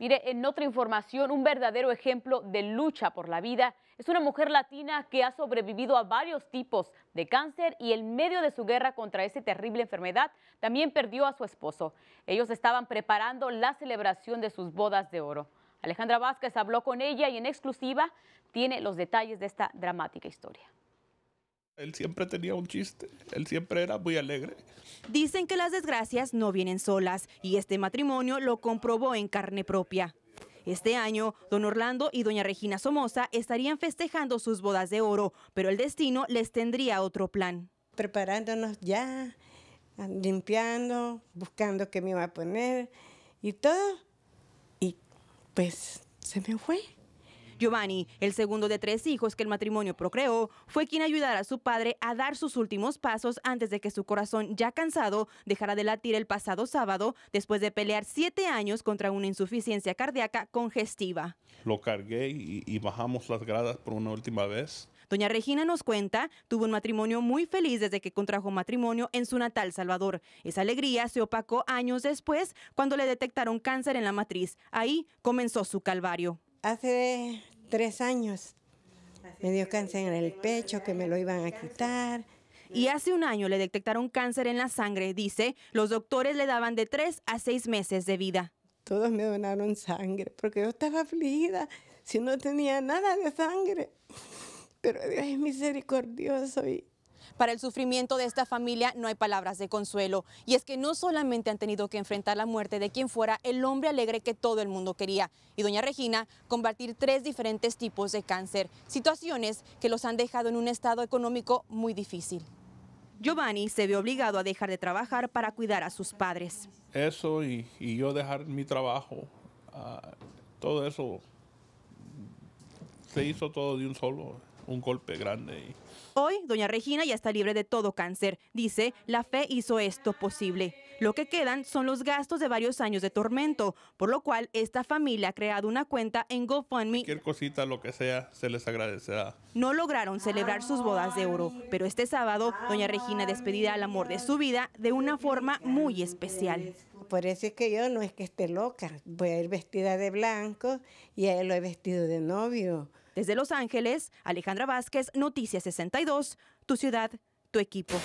Mire, en otra información, un verdadero ejemplo de lucha por la vida es una mujer latina que ha sobrevivido a varios tipos de cáncer y en medio de su guerra contra esa terrible enfermedad también perdió a su esposo. Ellos estaban preparando la celebración de sus bodas de oro. Alejandra Vázquez habló con ella y en exclusiva tiene los detalles de esta dramática historia. Él siempre tenía un chiste, él siempre era muy alegre. Dicen que las desgracias no vienen solas y este matrimonio lo comprobó en carne propia. Este año, don Orlando y doña Regina Somoza estarían festejando sus bodas de oro, pero el destino les tendría otro plan. Preparándonos ya, limpiando, buscando qué me iba a poner y todo. Y pues se me fue. Giovanni, el segundo de tres hijos que el matrimonio procreó, fue quien ayudara a su padre a dar sus últimos pasos antes de que su corazón ya cansado dejara de latir el pasado sábado después de pelear siete años contra una insuficiencia cardíaca congestiva. Lo cargué y, y bajamos las gradas por una última vez. Doña Regina nos cuenta, tuvo un matrimonio muy feliz desde que contrajo matrimonio en su natal Salvador. Esa alegría se opacó años después cuando le detectaron cáncer en la matriz. Ahí comenzó su calvario hace tres años me dio cáncer en el pecho, que me lo iban a quitar. Y hace un año le detectaron cáncer en la sangre, dice. Los doctores le daban de tres a seis meses de vida. Todos me donaron sangre porque yo estaba afligida, si no tenía nada de sangre. Pero Dios es misericordioso y para el sufrimiento de esta familia no hay palabras de consuelo, y es que no solamente han tenido que enfrentar la muerte de quien fuera el hombre alegre que todo el mundo quería, y doña Regina combatir tres diferentes tipos de cáncer, situaciones que los han dejado en un estado económico muy difícil. Giovanni se ve obligado a dejar de trabajar para cuidar a sus padres. Eso y, yo dejar mi trabajo, ah, todo eso se hizo todo de un solo un golpe grande. Hoy, doña Regina ya está libre de todo cáncer. Dice, la fe hizo esto posible. Lo que quedan son los gastos de varios años de tormento, por lo cual esta familia ha creado una cuenta en GoFundMe. Cualquier cosita, lo que sea, se les agradecerá. Ah. No lograron celebrar sus bodas de oro, pero este sábado, doña Regina despedirá al amor de su vida de una forma muy especial. Por eso es que yo no es que esté loca. Voy a ir vestida de blanco y a él lo he vestido de novio. Desde Los Ángeles, Alejandra Vázquez, Noticias 62, tu ciudad, tu equipo.